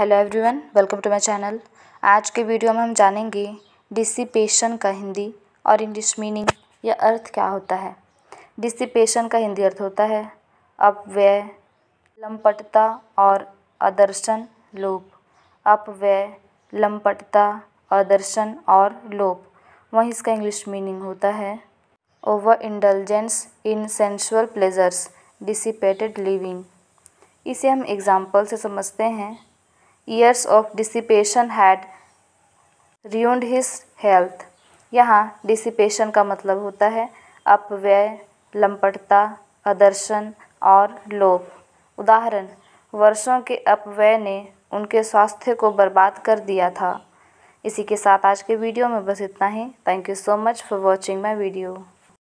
hello everyone welcome to my channel आज के video में हम जानेंगे डिसिपेशन का हिंदी और इंग्लिश मीनिंग या अर्थ क्या होता है डिसिपेशन का हिंदी अर्थ होता है अपव्यय लंपटता और अदर्शन लोप अपव्यय लंपटता अदर्शन और लोप वहीं इसका इंग्लिश मीनिंग होता है over indulgence in sensual pleasures dissipated living इसे हम एग्ज़ाम्पल से समझते हैं years of dissipation had ruined his health यहाँ डिसिपेशन का मतलब होता है अपव्यय लंपटता अदर्शन और लोभ उदाहरण वर्षों के अपव्यय ने उनके स्वास्थ्य को बर्बाद कर दिया था इसी के साथ आज के वीडियो में बस इतना ही thank you so much for watching my video